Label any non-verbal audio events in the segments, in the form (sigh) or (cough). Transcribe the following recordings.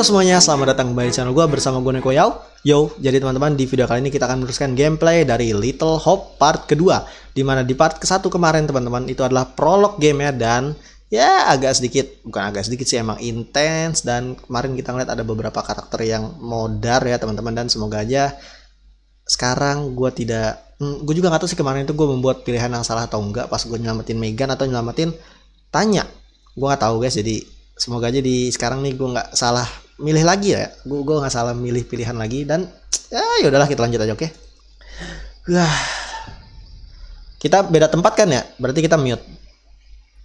Halo semuanya, selamat datang kembali di channel gue bersama gue Neko Yao Yo, jadi teman-teman di video kali ini kita akan meneruskan gameplay dari Little Hope part kedua Dimana di part ke satu kemarin teman-teman itu adalah prolog gamenya dan ya agak sedikit bukan agak sedikit sih emang intens dan kemarin kita ngeliat ada beberapa karakter yang modar ya teman-teman dan semoga aja sekarang gue tidak hmm, gue juga nggak tahu sih kemarin itu gue membuat pilihan yang salah atau enggak pas gue nyelamatin Megan atau nyelamatin tanya gue nggak tahu guys jadi semoga aja di sekarang nih gue nggak salah milih lagi ya gue gue nggak salah milih pilihan lagi dan ya yaudahlah kita lanjut aja oke okay? Wah. kita beda tempat kan ya berarti kita mute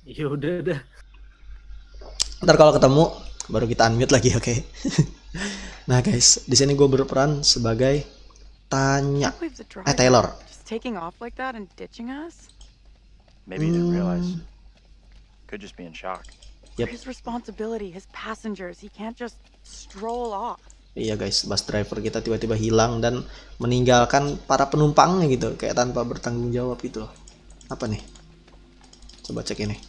yaudah udah dah ntar kalau ketemu baru kita unmute lagi oke okay? (laughs) nah guys di sini gue berperan sebagai tanya eh Taylor hmm. Yep. His responsibility, his passengers, he can't just stroll off. Iya guys, bus driver kita tiba-tiba hilang dan meninggalkan para penumpangnya gitu, kayak tanpa bertanggung jawab itu. Apa nih? Coba cek ini.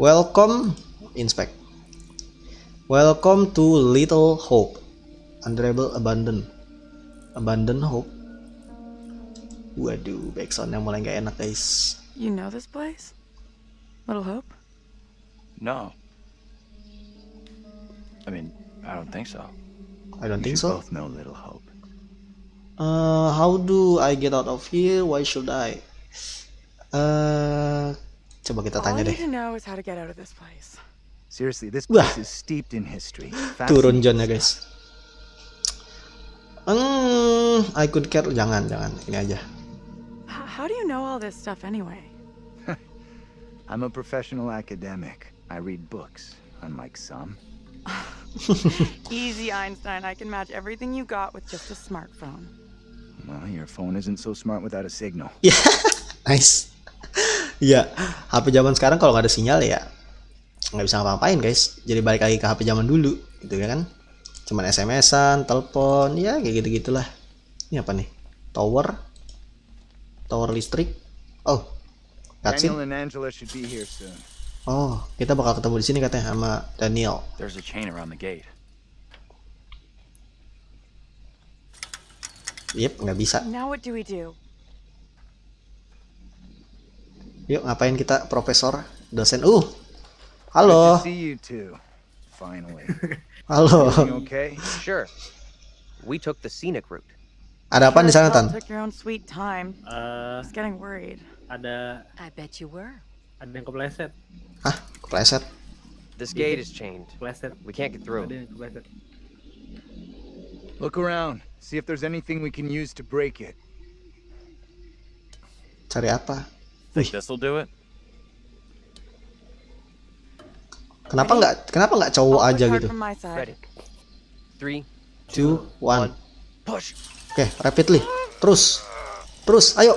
Welcome, inspect. Welcome to Little Hope. Undrable Abandon. Abandon Hope. Waduh, backsoundnya mulai gak enak guys. You know this place? Little Hope? No. I mean, I don't think so. I don't you think so. both know Little Hope. Uh, how do I get out of here? Why should I? Uh, coba kita tanya deh. to know is how get out of this place. Seriously, this place is steeped in history. Turun John ya guys. Hmm, I could care. Jangan, jangan. Ini aja. How do you know all this stuff anyway? I'm a professional academic. I read books, unlike some. (laughs) Easy, Einstein. I can match everything you got with just a smartphone. Well, your phone isn't so smart without a signal. (laughs) Yeah, nice. ya, HP zaman sekarang kalau nggak ada sinyal ya nggak bisa ngapa-ngapain guys. Jadi balik lagi ke HP zaman dulu, gitu ya kan? Cuman SMS-an, telepon, ya kayak gitu-gitulah. Ini apa nih? Tower? Tower listrik? Oh, Cutscene? Daniel and Angela should be here soon. Oh, kita bakal ketemu di sini katanya sama Daniel. There's a chain around the gate. Yep, nggak bisa. Now what do we do? Yuk, ngapain kita profesor, dosen? Uh, halo. (laughs) Halo. Okay, sure. We took the scenic route. Ada apa di sana, Tan? Uh, ada... Ada yang kepleset. Hah? Kepleset? This gate is chained. Kepleset. We can't get through. Ada yang kepleset. Look around. See if there's anything we can use to break it. Cari apa? Think will do it? Kenapa nggak kenapa nggak cowok aja gitu? Ready. Three, two, one. Push. Oke, okay, rapidly. Terus. Terus, ayo.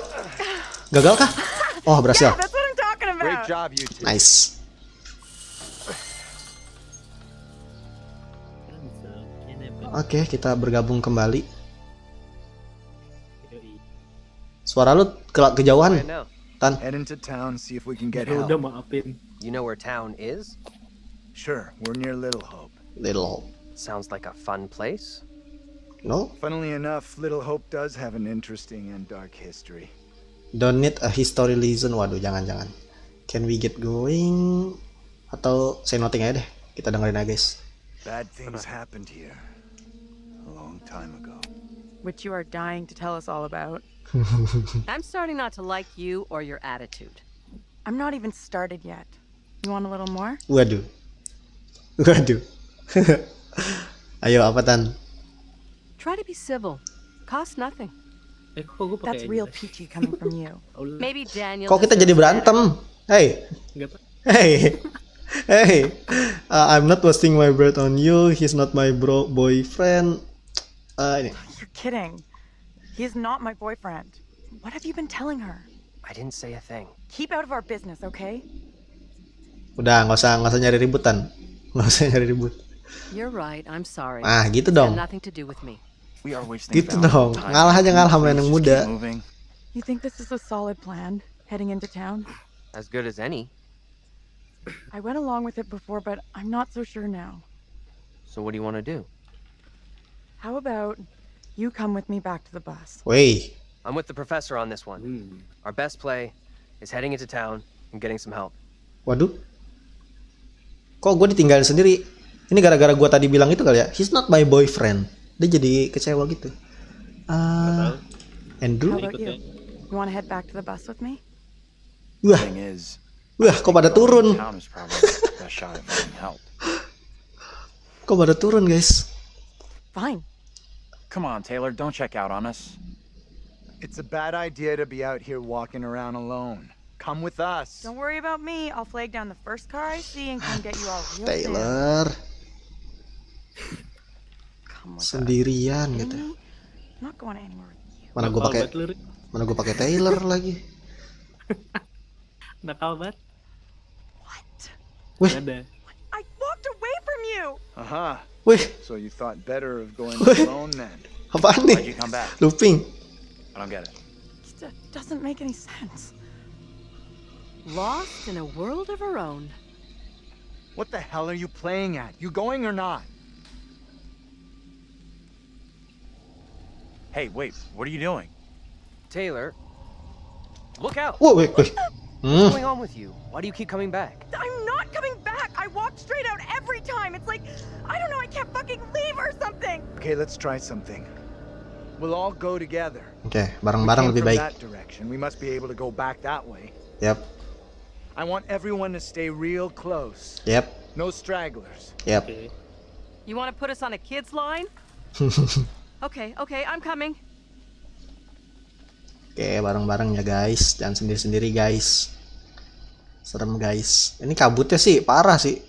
Gagal kah? Oh, berhasil. Nice. Oke, okay, kita bergabung kembali. Suara lu ke kejauhan. Tan. Ya udah maafin. You know where town is? Sure, we're near Little Hope. Little Hope. Sounds like a fun place. No? Funnily enough, Little Hope does have an interesting and dark history. Don't need a history reason. Waduh, jangan-jangan. Can we get going? Atau say nothing aja deh. Kita dengerin aja, guys. Bad things happened here a long time ago. Which you are dying to tell us all about. (laughs) I'm starting not to like you or your attitude. I'm not even started yet. You want a little more? Waduh. Waduh. (laughs) Ayo, apa tan? Try to be civil. Cost nothing. Eh, That's real peachy coming from you. (laughs) Maybe Daniel. Kok kita jadi berantem? Hey. Hey. Hey, uh, I'm not wasting my breath on you. He's not my bro boyfriend. Uh, ini. You're kidding. He's not my boyfriend. What have you been telling her? I didn't say a thing. Keep out of our business, okay? Udah, nggak usah nggak usah nyari ributan. (laughs) Nggak usah nyari ribut. You're right. I'm sorry. Ah, gitu dong. Nothing to do with me. Gitu dong. Ngalah aja ngalah sama yang muda. You think this is a solid plan heading into town? As good as any. I went along with it before, but I'm not so sure now. So what do you want to do? How about you come with me back to the bus? Wait. I'm with the professor on this one. Hmm. Our best play is heading into town and getting some help. Waduh. Kok gue ditinggalin sendiri? Ini gara-gara gue tadi bilang itu kali ya. He's not my boyfriend dia jadi kecewa gitu uh, Andrew ya. you wanna head back to the bus with me wah wah kok pada turun (laughs) kok pada turun guys fine come on Taylor don't check out on us It's a bad idea to be out here walking around alone. Come with us. Don't worry about me. I'll flag down the first car I see and come get you all real Taylor. (laughs) sendirian gitu hmm, mana gue pakai mana gue pakai Taylor (laughs) lagi nakal banget Wih. I walked away from you. Aha. Wih. So you thought better of going alone then. Apaan nih? Looping. I don't get it. It doesn't make any sense. Lost in a world of her own. What the hell are you playing at? You going or not? Hey, wait, what are you doing? Taylor, look out! Whoa, wait, wait. What's hmm? going on with you? Why do you keep coming back? I'm not coming back! I walk straight out every time! It's like, I don't know, I can't fucking leave or something! Okay, let's try something. We'll all go together. Okay, bareng-bareng lebih baik. that direction. We must be able to go back that way. Yep. I want everyone to stay real close. Yep. No stragglers. Yep. You want to put us on a kid's line? (laughs) Oke, oke, I'm coming. Oke, okay, bareng-bareng ya guys, jangan sendiri-sendiri guys. Serem guys. Ini kabutnya sih parah sih.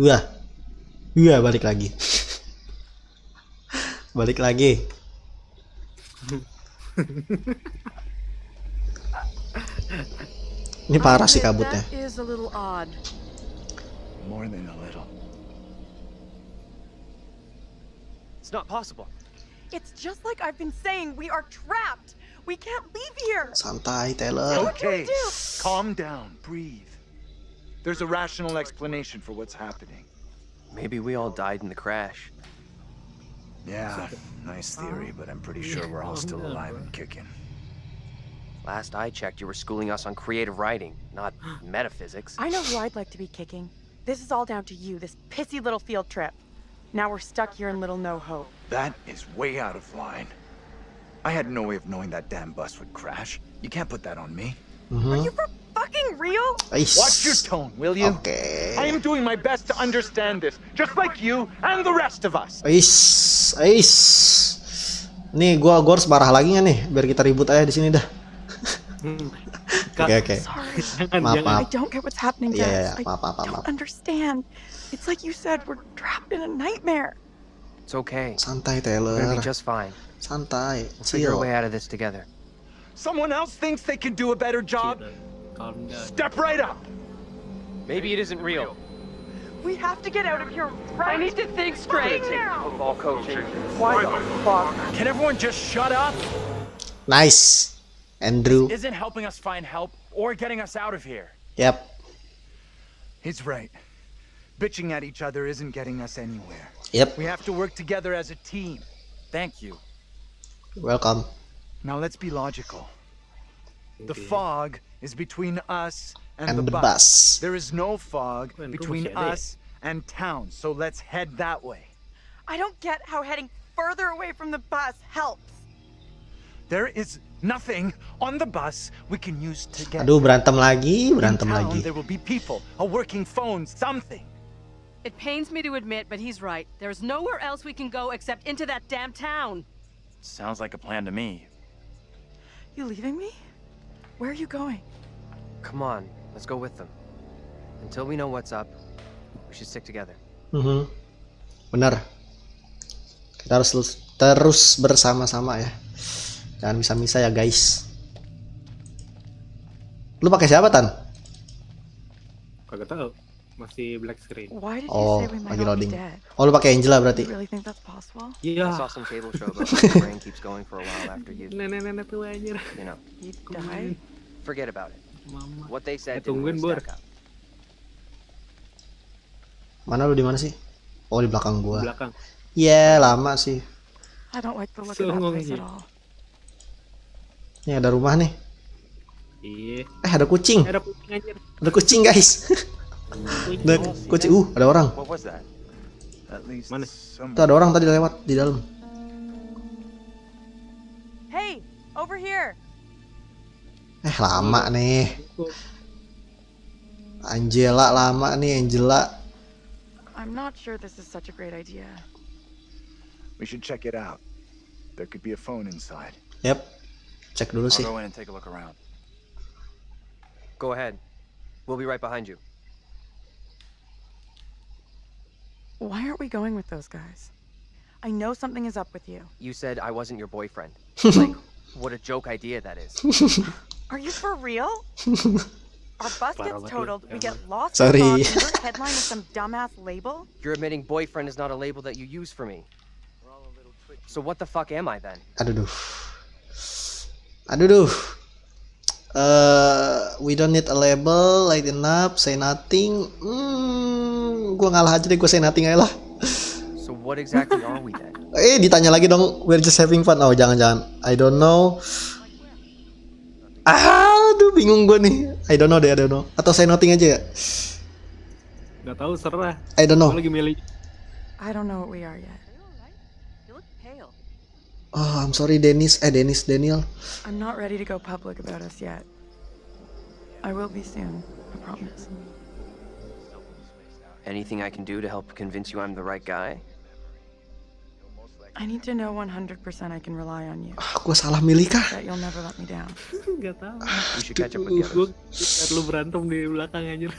Wah. Wah, balik lagi. (laughs) balik lagi. Ini parah sih kabutnya. More than a little. It's not possible. It's just like I've been saying, we are trapped. We can't leave here. Santai, Taylor. Okay, do calm down, breathe. There's a rational explanation for what's happening. Maybe we all died in the crash. Yeah, nice theory, but I'm pretty sure we're all still alive and kicking. Last I checked, you were schooling us on creative writing, not (gasps) metaphysics. I know who I'd like to be kicking. This is all down to you, this pissy little field trip. Now we're stuck here in Little No Hope. That is way out of line. I had no way of knowing that damn bus would crash. You can't put that on me. Mm -hmm. Are you for fucking real? Watch your tone, will you? Okay. I am doing my best to understand this, just like you and the rest of us. Ish, ish. Nih, gua gua harus marah lagi nggak nih? Biar kita ribut aja di sini dah. Hmm. (laughs) Oke oke. Maaf maaf. I don't get what's happening, guys. Yeah, yeah, yeah. Maaf maaf maaf. I don't understand. It's like you said, we're trapped in a nightmare. It's okay. Santai, Taylor. we will be just fine. Santai. We'll Chill. figure a way out of this together. Someone else thinks they can do a better job. Step right up. Maybe it isn't real. We have to get out of here right I need to think straight. Football coaching. Why the fuck? Can everyone just shut up? Nice. Andrew. This isn't helping us find help or getting us out of here. Yep. He's right. Bitching at each other isn't getting us anywhere. Yep. We have to work together as a team. Thank you. Welcome. Now let's be logical. The fog is between us and, and the, the bus. bus. There is no fog between us and town, so let's head that way. I don't get how heading further away from the bus helps. There is nothing on the bus we can use to get. Aduh, berantem lagi, berantem town, lagi. There will be people, a working phone, something. It pains me to admit, but he's right. There's nowhere else we can go except into that damn town. Sounds like a plan to me. You leaving me? Where are you going? Come on, let's go with them. Until we know what's up, we should stick together. Mm-hmm. Benar. Kita harus terus bersama-sama ya. Jangan bisa misa ya guys. Lu pakai siapa Tan? Kagak tahu. masih black screen. Why did you oh, say we might lagi loading. Be dead? Oh, lu pakai Angela berarti. You really think that's possible? Yeah. I saw some cable show about brain keeps going for a while after you. Nenek-nenek tuh anjir. You know. You died? Forget about it. Mama. What they said eh, Tungguin, Bur. Mana lu di mana sih? Oh, di belakang gua. Di belakang. Iya, yeah, lama sih. I don't like the look of that place at all. Ini ada rumah nih. Iya. Eh, ada kucing. Ada kucing anjir. Ada kucing, guys. (laughs) Udah, kucing. Uh, ada orang. Mana? Tuh ada orang tadi lewat di dalam. Hey, over here. Eh lama nih. Angela lama nih Angela. I'm not sure this is such a great idea. We should check it out. There could be a phone inside. Yep. Cek dulu sih. Go ahead. We'll be right behind you. Why aren't we going with those guys? I know something is up with you. You said I wasn't your boyfriend. (laughs) like, what a joke idea that is. (laughs) Are you for real? Our bus gets totaled, we get lost in your headline with some dumbass label? (laughs) You're admitting boyfriend is not a label that you use for me. So what the fuck am I then? I don't know. I don't Uh, we don't need a label, light enough, say nothing. Mm. gue ngalah aja deh gue say nothing aja lah so what exactly are we then (laughs) eh ditanya lagi dong we're just having fun oh jangan jangan I don't know ah aduh bingung gue nih I don't know deh I don't know atau say nothing aja ya Gak tahu serah I don't know lagi milih I don't know what we are yet Oh, I'm sorry, Dennis. Eh, Dennis, Daniel. I'm not ready to go public about us yet. I will be soon, I promise. Anything I can do to help convince you I'm the right guy? I need to know 100% I can rely on you. Ah, gua salah milih kah? That you'll never let me down. (laughs) Gak tau. Ah, you should catch up with lu berantem di belakang anjir.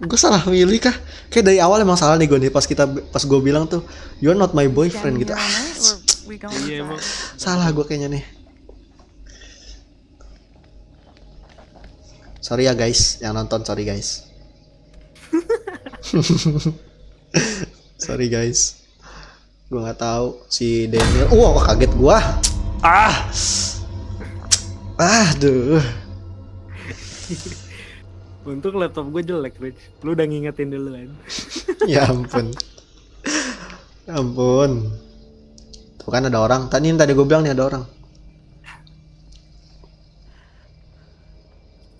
(laughs) gua salah milih kah? Kayak dari awal emang salah nih gua nih pas kita pas gua bilang tuh you're not my boyfriend gitu. Ah, iya, Salah gua kayaknya nih. Sorry ya guys, yang nonton sorry guys. (laughs) Sorry guys. Gua nggak tahu si Daniel. Wow, uh, kaget gua. Ah. Ah, duh. Untuk laptop gue jelek, Rich. Lu udah ngingetin kan? (laughs) ya ampun. ya ampun. Tuh kan ada orang. Tadi tadi gue bilang nih ada orang.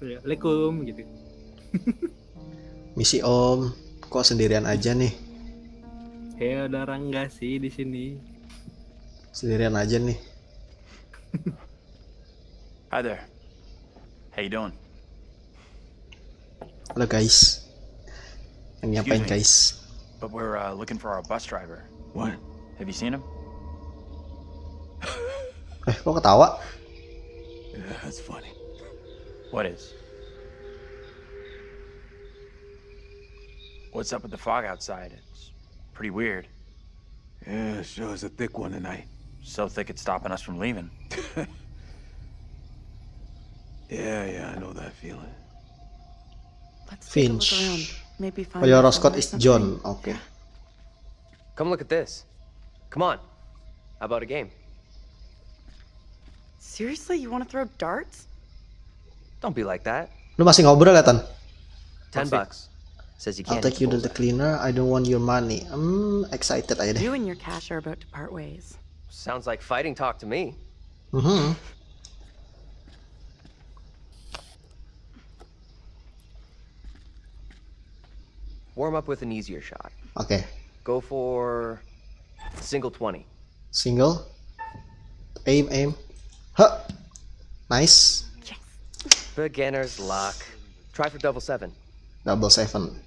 Assalamualaikum gitu. Misi Om kok sendirian aja nih? Hei, ada Rangga sih di sini. Sendirian aja nih. Hi there. How you doing? Halo guys. Yang ngapain guys? But we're uh, looking for our bus driver. What? Have you seen him? eh, kok ketawa? Yeah, that's funny. What is? What's up with the fog outside? It's pretty weird. Yeah, sure is a thick one tonight. So thick it's stopping us from leaving. (laughs) yeah, yeah, I know that feeling. Let's Finch. Maybe find oh, your Roscott is John. Ah, okay. Come look at this. Come on. How about a game? Seriously, you want to throw darts? Don't be like that. Lu masih ngobrol ya, Tan? 10 bucks. Says can't. I'll take you to the cleaner. I don't want your money. I'm excited. You and your cash are about to part ways. Sounds like fighting talk to me. Mm-hmm. Warm up with an easier shot. Okay. Go for single 20. Single. Aim, aim. Huh. Nice. Yes. Beginner's luck. Try for double seven. Double seven.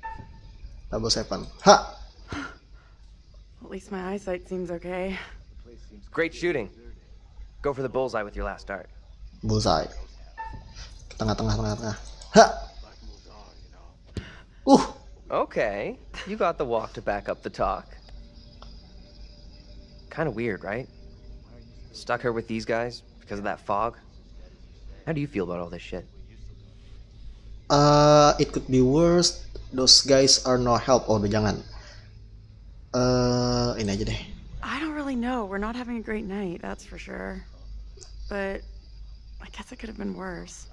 Double seven. Ha! At least my eyesight seems okay. Great shooting. Go for the bullseye with your last dart. Bullseye. Tengah, tengah, tengah, tengah. Ha! Uh! Okay, you got the walk to back up the talk. Kind of weird, right? Stuck her with these guys because of that fog. How do you feel about all this shit? Uh, it could be worse those guys are no help oh jangan uh, eh, ini aja deh I don't really know we're not having a great night that's for sure but I guess it could have been worse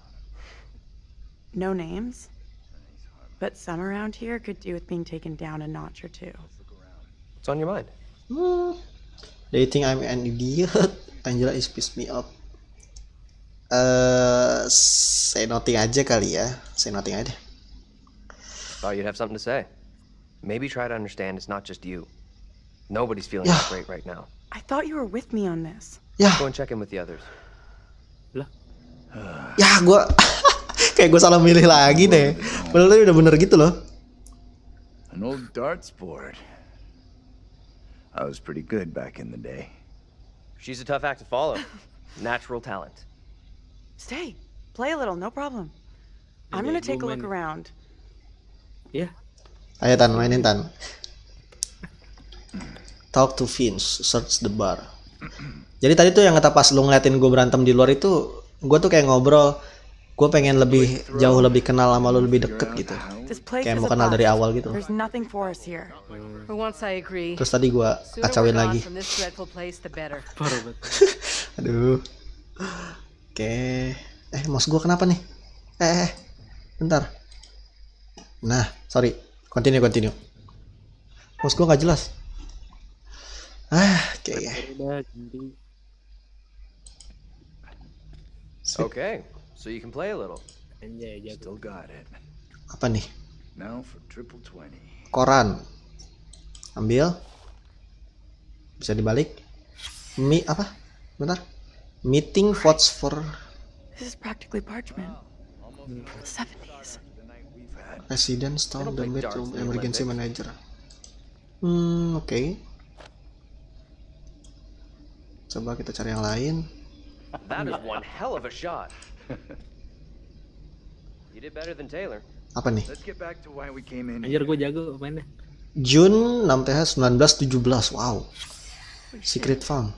no names but some around here could do with being taken down a notch or two what's on your mind hmm. they think I'm an idiot Angela is pissed me off uh, eh, say nothing aja kali ya say nothing aja Thought you'd have something to say. Maybe try to understand it's not just you. Nobody's feeling yeah. great right now. I thought you were with me on this. Yeah. Go and check in with the others. Lah. (sighs) ya, gue (laughs) kayak gue salah milih lagi deh. Padahal tadi udah bener gitu loh. An old darts board. I was pretty good back in the day. She's a tough act to follow. (laughs) Natural talent. Stay. Play a little, no problem. I'm gonna take a look around. Iya. Ayo Tan, mainin Tan. Talk to Vince, search the bar. Jadi tadi tuh yang kata pas lu ngeliatin gue berantem di luar itu, gue tuh kayak ngobrol, gue pengen lebih jauh lebih kenal sama lu lebih deket gitu. Kayak mau kenal dari awal gitu. Terus tadi gue kacauin lagi. (laughs) (laughs) Aduh. Oke. Okay. Eh, mas gue kenapa nih? Eh, eh, eh. bentar. Nah, sorry. Continue, continue. Bos gue gak jelas. Ah, Oke. Okay, so you can play a little. And yeah, you Still got it. Apa nih? Now for triple 20. Koran. Ambil. Bisa dibalik. Mi apa? Bentar. Meeting votes for This is practically parchment. 70. Resident Storm the Bedroom Emergency Manager. Hmm, oke. Okay. Coba kita cari yang lain. one hell of a shot. You did better than Taylor. Apa nih? Let's get back to why we came in. Anjir gue jago mainnya. Jun 6TH 1917. Wow. Secret Farm.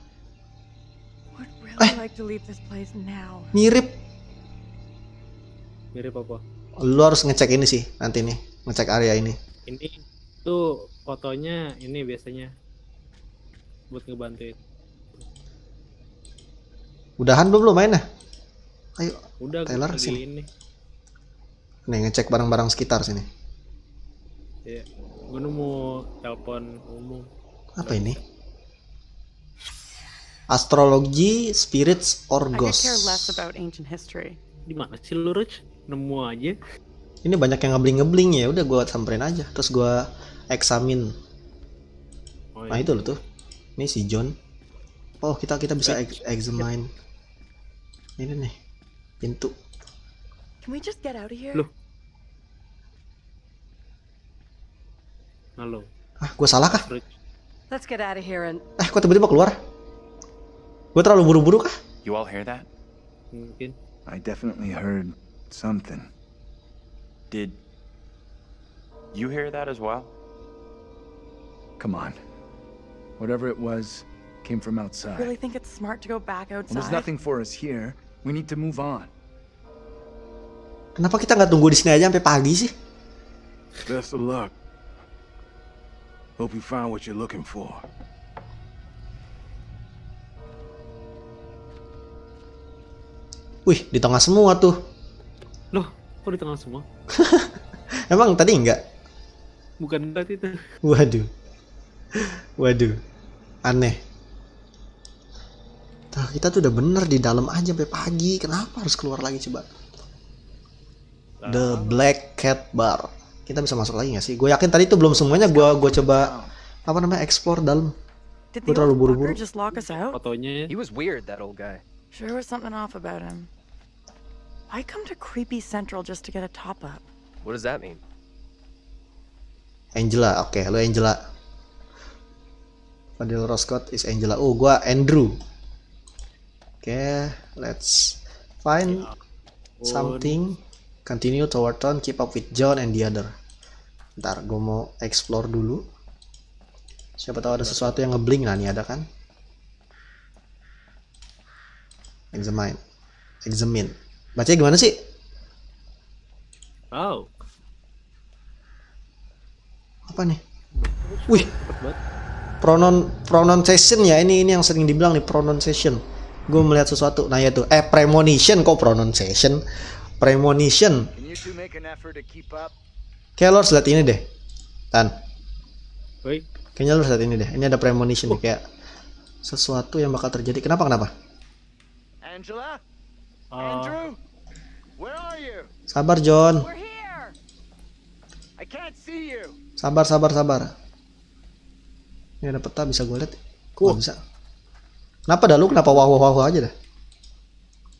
eh. mirip. Mirip apa? lu harus ngecek ini sih nanti nih ngecek area ini ini tuh fotonya ini biasanya buat ngebantuin udahan belum lu main ya ayo udah Taylor sini ini. nih ngecek barang-barang sekitar sini ya gue nemu telepon umum apa ini astrologi spirits or ghosts di mana sih lu nemu aja ini banyak yang ngebling ngebling ya udah gue samperin aja terus gue eksamin oh, nah, iya. nah itu loh tuh ini si John oh kita kita bisa ex examine ini nih pintu Can we just get out of here? Loh. Halo. Ah, gue salah kah? Let's get out of here and... Eh, kok tiba-tiba keluar? Gue terlalu buru-buru kah? You all hear that? Mungkin. I definitely heard Something. Did... you hear that as well? Come on. Whatever it was, came from outside. You really think it's smart to go back outside? Well, there's nothing for us here. We need to move on. Kenapa kita nggak tunggu di sini aja sampai pagi sih? Best of luck. Hope you find what you're looking for. Wih, di tengah semua tuh. Loh, kok di tengah semua? (laughs) Emang tadi enggak? Bukan enggak itu. Waduh. Waduh. Aneh. Tuh, kita tuh udah bener di dalam aja sampai pagi. Kenapa harus keluar lagi coba? The Black Cat Bar. Kita bisa masuk lagi gak sih? Gue yakin tadi itu belum semuanya gue gua coba apa namanya explore dalam. Gue terlalu buru-buru. Fotonya. Ya. He was weird that old guy. Sure was something off about him. I come to Creepy Central just to get a top up? What does that mean? Angela, oke, okay, halo Angela. Fadil Roscott is Angela. Oh, gua Andrew. Oke, okay, let's find ya something. Continue toward town, keep up with John and the other. Ntar, gua mau explore dulu. Siapa tahu ada sesuatu yang ngebling lah nih ada kan? Examine. Examine. Bacanya gimana sih? Wow. Apa nih? Wih. Pronon pronunciation ya ini ini yang sering dibilang nih pronunciation. Gue melihat sesuatu. Nah ya tuh eh premonition kok pronunciation. Premonition. Kayak lo harus lihat ini deh. Tan. Kayaknya lo harus lihat ini deh. Ini ada premonition oh. nih, kayak sesuatu yang bakal terjadi. Kenapa kenapa? Angela? Andrew, ah. where are you? Sabar John. I can't see you. Sabar, sabar, sabar. Ini ada peta bisa gue lihat. Cool. Oh, bisa. Kenapa dah lu? Kenapa wah wah wah aja dah?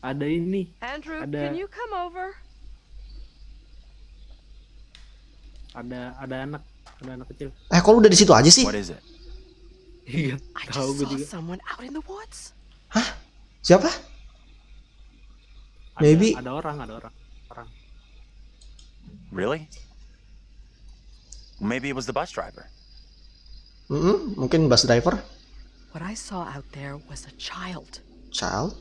Ada ini. Andrew, ada... can you come over? Ada ada anak, ada anak kecil. Eh, kok lu udah di situ aja sih? What is it? Iya, tahu gue juga. Someone out in the woods. Hah? Siapa? Ada, Maybe ada orang, ada orang, orang. Really? Maybe it was the bus driver. Mm -hmm. Mungkin bus driver. What I saw out there was a child. Child?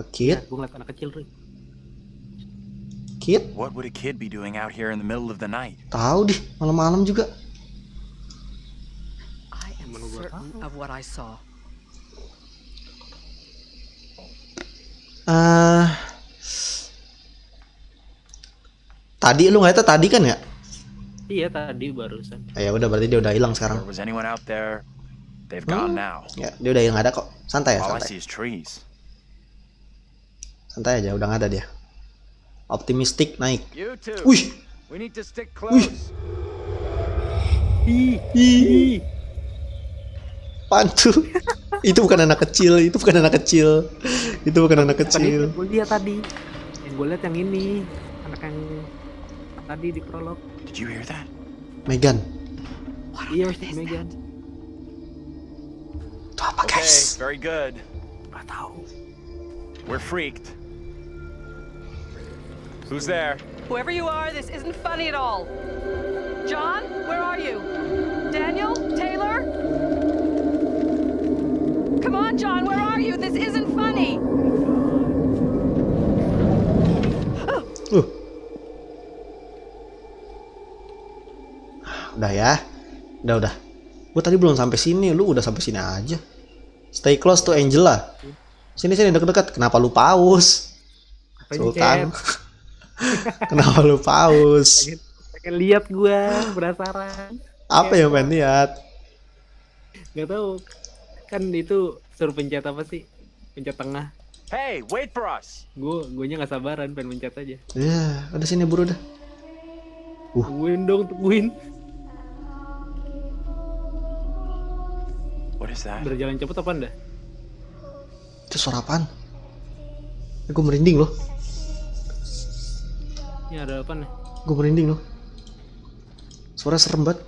A ya, kid? Ya, gue ngeliat anak kecil, Rui. Kid? What would a kid be doing out here in the middle of the night? Tahu deh, malam-malam juga. I am certain of what I saw. Eh, tadi lu nggak tadi kan ya? Iya tadi barusan. Ah, ya udah berarti dia udah hilang sekarang. hmm. Ya, dia udah hilang ada kok. Santai ya, santai. Santai aja, udah nggak ada dia. Optimistik naik. Wih. Wih. Pantu. (laughs) itu bukan anak kecil itu bukan anak kecil itu bukan anak kecil gue lihat tadi yang gue lihat yang ini anak yang tadi di prolog did you hear that Megan iya Megan itu apa okay, guys very good nggak tahu we're freaked who's there whoever you are this isn't funny at all John where are you Daniel Taylor John, where are you? This isn't funny. Udah ya. Udah, udah. Gue tadi belum sampai sini, lu udah sampai sini aja. Stay close to Angela. Sini sini deket-deket. Kenapa lu paus? Sultan. (laughs) Kenapa lu paus? Pengen lihat gua, penasaran. Apa yang pengen lihat? Gak tau. Kan itu suruh pencet apa sih pencet tengah hey wait for us gue gue nggak sabaran pengen mencet aja ya yeah, ada sini buru dah uh. tungguin dong tungguin What is that? Berjalan cepet apa anda? Itu suara apaan? Eh, gue merinding loh. Ini ada apa nih? Gue merinding loh. Suara serem banget.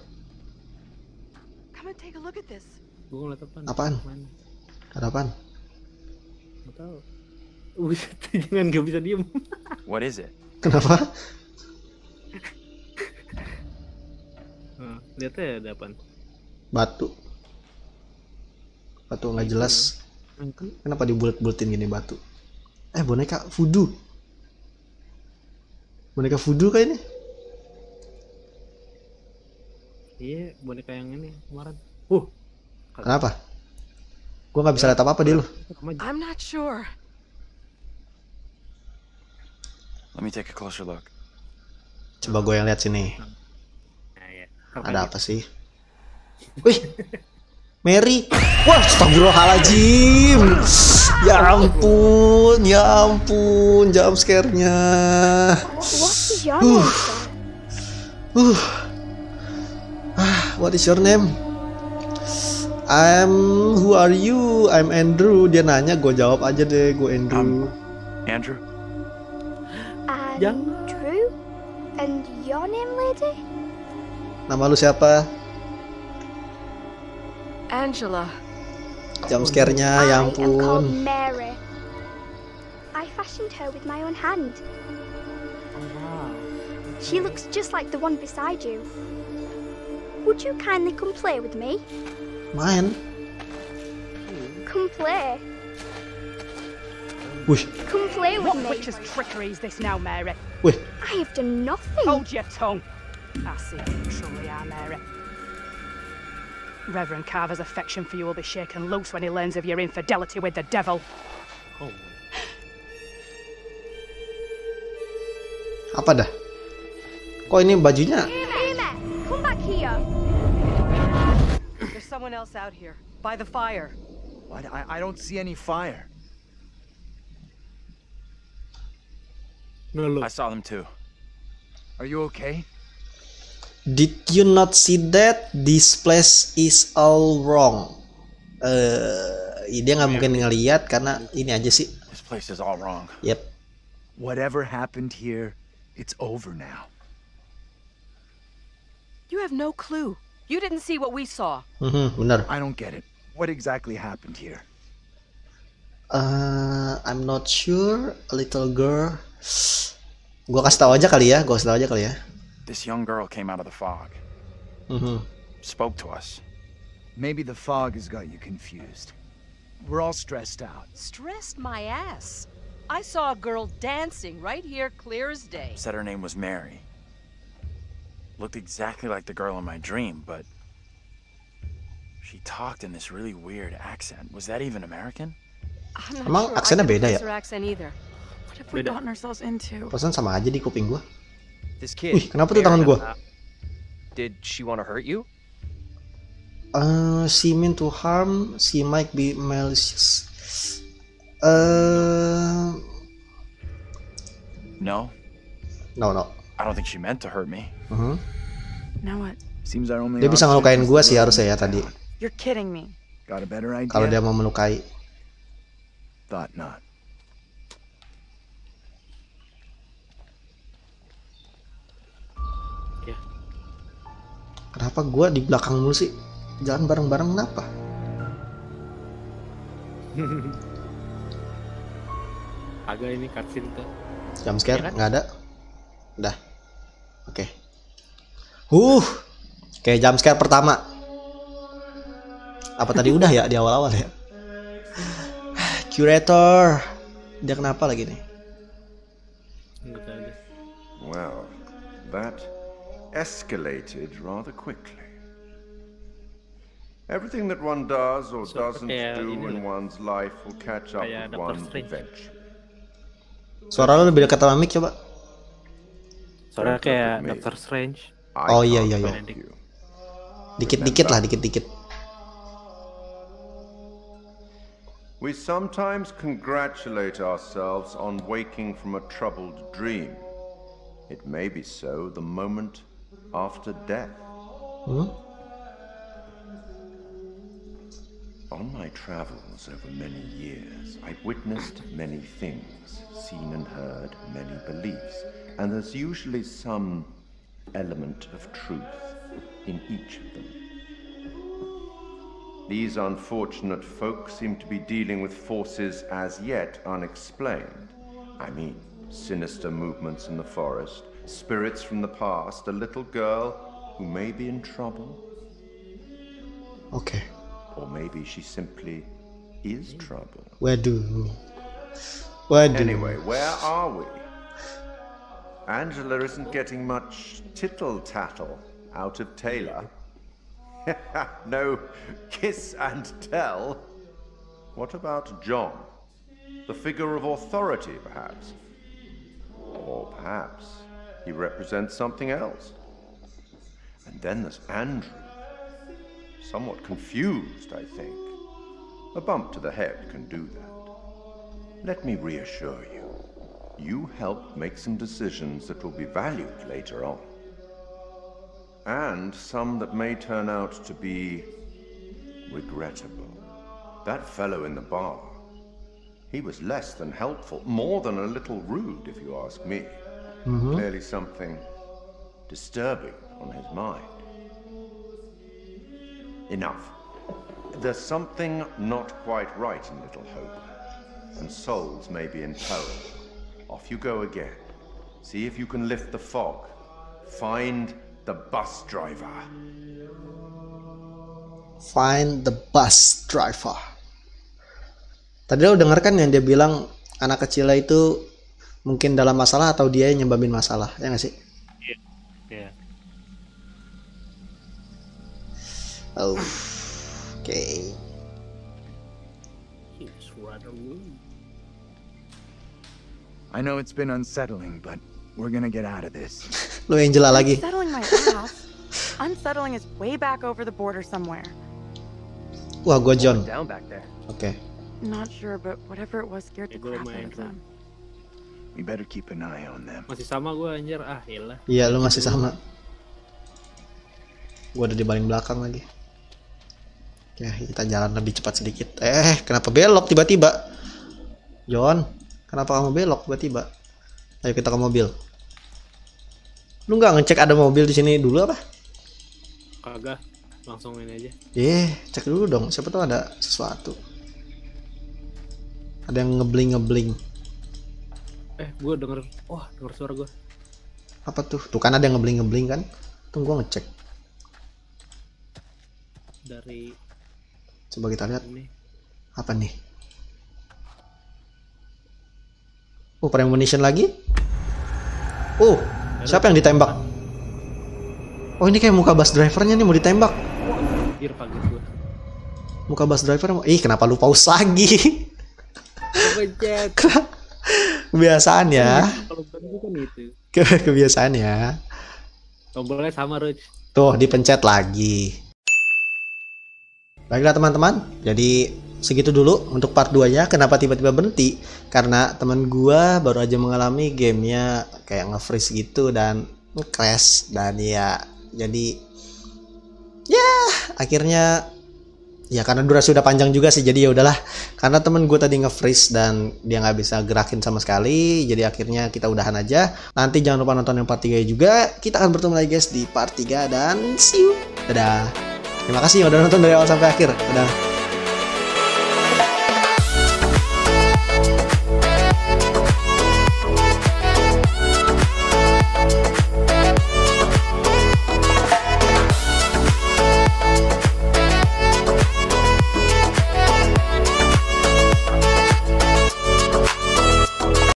Gue ngeliat apaan? Apaan? Kata Gak tau. Jangan gak bisa diem. What is it? Kenapa? Hmm, lihat ya, ada apaan? Batu. Batu nggak jelas. Kenapa dibulet-buletin gini batu? Eh boneka voodoo. Boneka voodoo kayak ini? Iya, boneka yang ini kemarin. Uh. Kenapa? Gue nggak bisa lihat apa apa di lu. I'm not sure. Let me take a closer look. Coba gue yang lihat sini. Nah, ya. Ada apa sih? Wih, Mary. Wah, astagfirullahaladzim. Ya ampun, ya ampun, jam scare-nya. Uh. Uh. Ah, what is your name? I'm who are you? I'm Andrew. Dia nanya, gue jawab aja deh, gue Andrew. I'm Andrew. Andrew? Ya? And your name, lady? Nama lu siapa? Angela. Jam scare-nya, ya ampun. Mary. I fashioned her with my own hand. She looks just like the one beside you. Would you kindly come play with me? Mine. Come play. Whoosh. Come play with what me. What witch's trickery is this now, Mary? I have done nothing. Hold your tongue. I see you truly are, Mary. Reverend Carver's affection for you will be shaken loose when he learns of your infidelity with the devil. Oh. Apa dah? Kok ini bajunya? Come back here someone else out here, by the fire. What? I, I don't see any fire. No, look. I saw them too. Are you okay? Did you not see that? This place is all wrong. Uh, dia nggak mungkin ngelihat karena ini aja sih. This place is all wrong. Yep. Whatever happened here, it's over now. You have no clue. You didn't see what we saw. Mm-hmm, benar. I don't get it. What exactly happened here? Uh, I'm not sure. A little girl. Gua kasih tahu aja kali ya. Gua kasih tahu aja kali ya. This young girl came out of the fog. Mm-hmm. Spoke to us. Maybe the fog has got you confused. We're all stressed out. Stressed my ass. I saw a girl dancing right here clear as day. Said her name was Mary looked exactly like the girl in my dream, but she talked in this really weird accent. Was that even American? I'm not Emang sure. aksennya beda ya? Accent either. What have we gotten ourselves into? Perasaan sama aja di kuping gua. This kid. Wih, kenapa tuh tangan gua? Uh, did she want to hurt you? Uh, she meant to harm. She might be malicious. Uh. No. No, no. I don't think she meant to hurt me. Uh-huh. Now what? Seems our only Dia bisa ngelukain gue sih harusnya ya tadi. You're kidding me. Got a better idea. Kalau dia mau melukai. Thought not. Yeah. Kenapa gue di belakang mulu sih? Jalan bareng-bareng kenapa? (laughs) Agak ini cutscene tuh. Jam scare iya kan? nggak ya kan? ada. Dah. Oke. Okay. Uh. Oke, okay, jump scare pertama. Apa tadi udah ya di awal-awal ya? Curator. Dia kenapa lagi nih? Well, that escalated rather quickly. Everything that one does or so, doesn't yeah, do in one's life will catch up yeah, with one's adventure. Suara lo lebih dekat sama mic coba. soalnya kayak Doctor Strange I oh iya iya iya dikit-dikit lah dikit-dikit We sometimes congratulate ourselves on waking from a troubled dream. It may be so the moment after death. Hmm? On my travels over many years, I've witnessed many things, seen and heard many beliefs, and there's usually some element of truth in each of them. These unfortunate folk seem to be dealing with forces as yet unexplained. I mean, sinister movements in the forest, spirits from the past, a little girl who may be in trouble. Okay. Or maybe she simply is trouble. Where do. Where do. Anyway, where are we? Angela isn't getting much tittle tattle out of Taylor. (laughs) no kiss and tell. What about John? The figure of authority, perhaps? Or perhaps he represents something else. And then there's Andrew. Somewhat confused, I think. A bump to the head can do that. Let me reassure you you help make some decisions that will be valued later on. And some that may turn out to be regrettable. That fellow in the bar, he was less than helpful, more than a little rude, if you ask me. Mm -hmm. Clearly something disturbing on his mind. Enough. There's something not quite right in Little Hope, and souls may be in peril. Off you go again. See if you can lift the fog. Find the bus driver. Find the bus driver. Tadi lo dengar kan yang dia bilang anak kecilnya itu mungkin dalam masalah atau dia yang nyebabin masalah, ya nggak sih? Iya. Yeah. Yeah. Oh. Oke. Okay. I know it's been unsettling, but we're gonna get out of this. Lo (laughs) yang jelas lagi. Unsettling my ass. unsettling is way back over the border somewhere. Wah, gua John. Down back there. Okay. Not sure, but whatever it was scared the crap out of them. We better keep an eye on them. Masih sama gua anjir. Ah, iyalah. Iya, lu masih sama. Gua ada di paling belakang lagi. Ya, kita jalan lebih cepat sedikit. Eh, kenapa belok tiba-tiba? John. Kenapa kamu belok tiba-tiba? Ayo kita ke mobil. Lu nggak ngecek ada mobil di sini dulu apa? Kagak, langsung ini aja. Eh, yeah, cek dulu dong. Siapa tahu ada sesuatu. Ada yang ngebling ngebling. Eh, gue denger, wah oh, denger suara gue. Apa tuh? Tuh kan ada yang ngebling ngebling kan? Tunggu gue ngecek. Dari. Coba kita lihat. Ini. Apa nih? Oh, premonition lagi? Oh, siapa yang ditembak? Oh, ini kayak muka bus drivernya nih mau ditembak. Muka bus driver mau... Ih, kenapa lu usagi? lagi? Kebiasaan ya. Kan kebiasaan ya. Tombolnya sama, Ruj. Tuh, dipencet lagi. Baiklah teman-teman, jadi segitu dulu untuk part 2 nya kenapa tiba-tiba berhenti karena teman gua baru aja mengalami gamenya kayak nge-freeze gitu dan crash dan ya jadi ya akhirnya ya karena durasi udah panjang juga sih jadi ya udahlah karena temen gue tadi nge-freeze dan dia nggak bisa gerakin sama sekali jadi akhirnya kita udahan aja nanti jangan lupa nonton yang part 3 juga kita akan bertemu lagi guys di part 3 dan see you dadah terima kasih yang udah nonton dari awal sampai akhir dadah